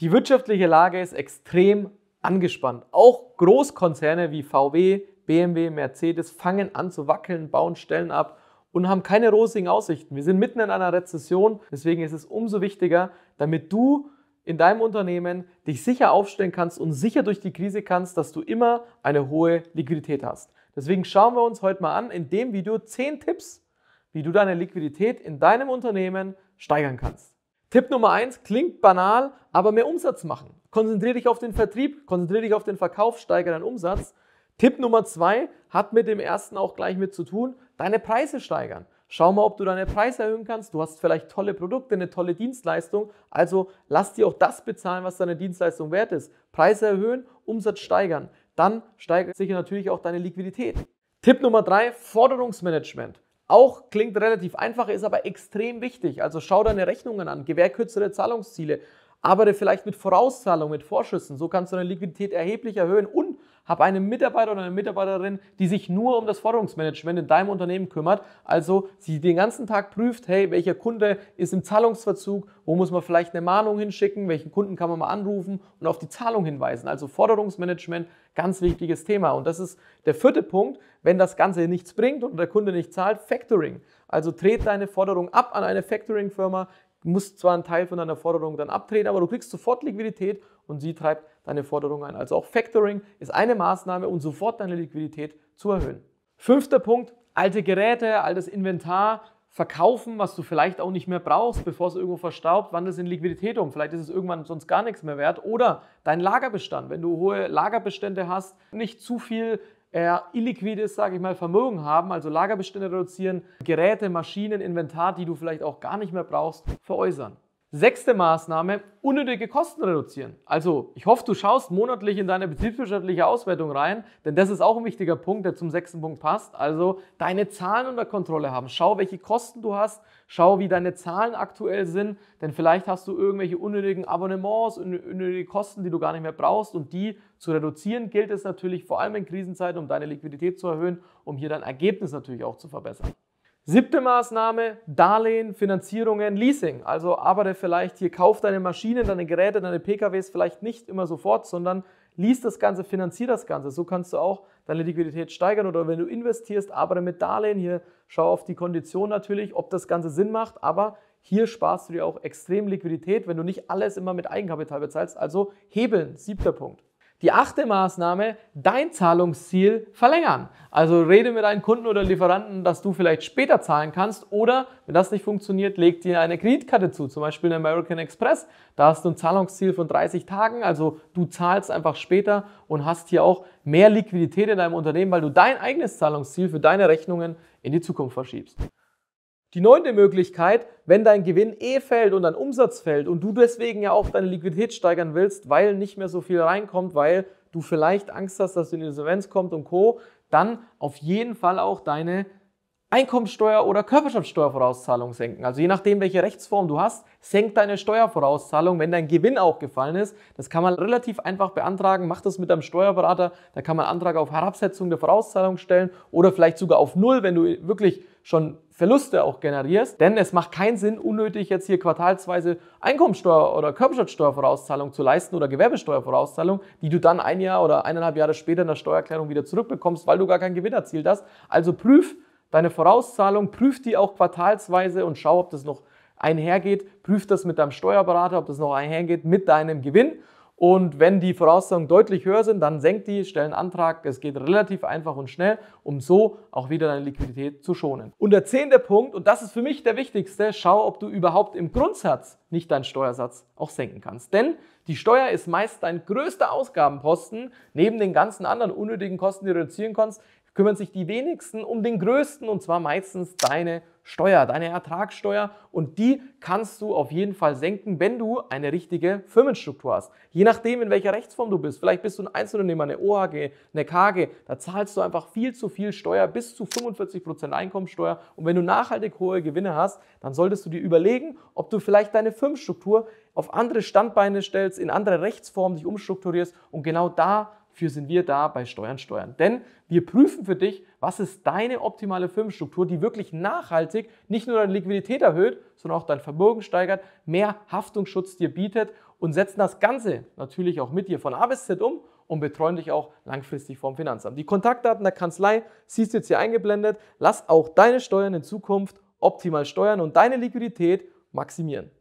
Die wirtschaftliche Lage ist extrem angespannt. Auch Großkonzerne wie VW, BMW, Mercedes fangen an zu wackeln, bauen Stellen ab und haben keine rosigen Aussichten. Wir sind mitten in einer Rezession, deswegen ist es umso wichtiger, damit du in deinem Unternehmen dich sicher aufstellen kannst und sicher durch die Krise kannst, dass du immer eine hohe Liquidität hast. Deswegen schauen wir uns heute mal an in dem Video 10 Tipps, wie du deine Liquidität in deinem Unternehmen steigern kannst. Tipp Nummer eins klingt banal, aber mehr Umsatz machen. Konzentriere dich auf den Vertrieb, konzentriere dich auf den Verkauf, steigere deinen Umsatz. Tipp Nummer zwei hat mit dem ersten auch gleich mit zu tun, deine Preise steigern. Schau mal, ob du deine Preise erhöhen kannst. Du hast vielleicht tolle Produkte, eine tolle Dienstleistung. Also lass dir auch das bezahlen, was deine Dienstleistung wert ist. Preise erhöhen, Umsatz steigern. Dann steigert sich natürlich auch deine Liquidität. Tipp Nummer drei: Forderungsmanagement. Auch klingt relativ einfach, ist aber extrem wichtig. Also schau deine Rechnungen an, gewähr kürzere Zahlungsziele, arbeite vielleicht mit Vorauszahlungen, mit Vorschüssen. So kannst du deine Liquidität erheblich erhöhen und hab einen Mitarbeiter oder eine Mitarbeiterin, die sich nur um das Forderungsmanagement in deinem Unternehmen kümmert. Also sie den ganzen Tag prüft, hey, welcher Kunde ist im Zahlungsverzug, wo muss man vielleicht eine Mahnung hinschicken, welchen Kunden kann man mal anrufen und auf die Zahlung hinweisen. Also Forderungsmanagement, ganz wichtiges Thema. Und das ist der vierte Punkt, wenn das Ganze nichts bringt und der Kunde nicht zahlt, Factoring. Also dreht deine Forderung ab an eine Factoring-Firma, Du musst zwar einen Teil von deiner Forderung dann abtreten, aber du kriegst sofort Liquidität und sie treibt deine Forderung ein. Also auch Factoring ist eine Maßnahme, um sofort deine Liquidität zu erhöhen. Fünfter Punkt, alte Geräte, altes Inventar, verkaufen, was du vielleicht auch nicht mehr brauchst, bevor es irgendwo verstaubt, wandel es in Liquidität um. Vielleicht ist es irgendwann sonst gar nichts mehr wert. Oder dein Lagerbestand, wenn du hohe Lagerbestände hast, nicht zu viel eher illiquides, sage ich mal, Vermögen haben, also Lagerbestände reduzieren, Geräte, Maschinen, Inventar, die du vielleicht auch gar nicht mehr brauchst, veräußern. Sechste Maßnahme, unnötige Kosten reduzieren. Also ich hoffe, du schaust monatlich in deine betriebswirtschaftliche Auswertung rein, denn das ist auch ein wichtiger Punkt, der zum sechsten Punkt passt. Also deine Zahlen unter Kontrolle haben. Schau, welche Kosten du hast, schau, wie deine Zahlen aktuell sind, denn vielleicht hast du irgendwelche unnötigen Abonnements, unnötige Kosten, die du gar nicht mehr brauchst und die zu reduzieren gilt es natürlich vor allem in Krisenzeiten, um deine Liquidität zu erhöhen, um hier dein Ergebnis natürlich auch zu verbessern. Siebte Maßnahme, Darlehen, Finanzierungen, Leasing. Also arbeite vielleicht hier, kauf deine Maschinen, deine Geräte, deine PKWs vielleicht nicht immer sofort, sondern lease das Ganze, finanzier das Ganze. So kannst du auch deine Liquidität steigern oder wenn du investierst, arbeite mit Darlehen. Hier schau auf die Kondition natürlich, ob das Ganze Sinn macht, aber hier sparst du dir auch extrem Liquidität, wenn du nicht alles immer mit Eigenkapital bezahlst. Also hebeln, siebter Punkt. Die achte Maßnahme, dein Zahlungsziel verlängern. Also rede mit deinen Kunden oder Lieferanten, dass du vielleicht später zahlen kannst oder wenn das nicht funktioniert, leg dir eine Kreditkarte zu, zum Beispiel eine American Express. Da hast du ein Zahlungsziel von 30 Tagen, also du zahlst einfach später und hast hier auch mehr Liquidität in deinem Unternehmen, weil du dein eigenes Zahlungsziel für deine Rechnungen in die Zukunft verschiebst. Die neunte Möglichkeit, wenn dein Gewinn eh fällt und dein Umsatz fällt und du deswegen ja auch deine Liquidität steigern willst, weil nicht mehr so viel reinkommt, weil du vielleicht Angst hast, dass du in die Insolvenz kommt und Co., dann auf jeden Fall auch deine Einkommensteuer oder Körperschaftssteuervorauszahlung senken. Also je nachdem, welche Rechtsform du hast, senkt deine Steuervorauszahlung, wenn dein Gewinn auch gefallen ist. Das kann man relativ einfach beantragen. Mach das mit deinem Steuerberater. Da kann man Antrag auf Herabsetzung der Vorauszahlung stellen oder vielleicht sogar auf Null, wenn du wirklich schon Verluste auch generierst. Denn es macht keinen Sinn, unnötig jetzt hier quartalsweise Einkommensteuer oder Körperschaftssteuervorauszahlung zu leisten oder Gewerbesteuervorauszahlung, die du dann ein Jahr oder eineinhalb Jahre später in der Steuererklärung wieder zurückbekommst, weil du gar keinen Gewinn erzielt hast. Also prüf, deine Vorauszahlung, prüf die auch quartalsweise und schau, ob das noch einhergeht. Prüf das mit deinem Steuerberater, ob das noch einhergeht mit deinem Gewinn. Und wenn die Vorauszahlungen deutlich höher sind, dann senk die, stell einen Antrag. Es geht relativ einfach und schnell, um so auch wieder deine Liquidität zu schonen. Und der zehnte Punkt, und das ist für mich der wichtigste, schau, ob du überhaupt im Grundsatz nicht deinen Steuersatz auch senken kannst. Denn die Steuer ist meist dein größter Ausgabenposten. Neben den ganzen anderen unnötigen Kosten, die du reduzieren kannst, kümmern sich die wenigsten um den größten und zwar meistens deine Steuer, deine Ertragssteuer und die kannst du auf jeden Fall senken, wenn du eine richtige Firmenstruktur hast. Je nachdem, in welcher Rechtsform du bist, vielleicht bist du ein Einzelunternehmer, eine OAG, eine KG, da zahlst du einfach viel zu viel Steuer, bis zu 45% Einkommensteuer und wenn du nachhaltig hohe Gewinne hast, dann solltest du dir überlegen, ob du vielleicht deine Firmenstruktur auf andere Standbeine stellst, in andere Rechtsformen dich umstrukturierst und genau da Dafür sind wir da bei Steuern Steuern. Denn wir prüfen für dich, was ist deine optimale Firmenstruktur, die wirklich nachhaltig nicht nur deine Liquidität erhöht, sondern auch dein Vermögen steigert, mehr Haftungsschutz dir bietet und setzen das Ganze natürlich auch mit dir von A bis Z um und betreuen dich auch langfristig vom Finanzamt. Die Kontaktdaten der Kanzlei siehst du jetzt hier eingeblendet. Lass auch deine Steuern in Zukunft optimal steuern und deine Liquidität maximieren.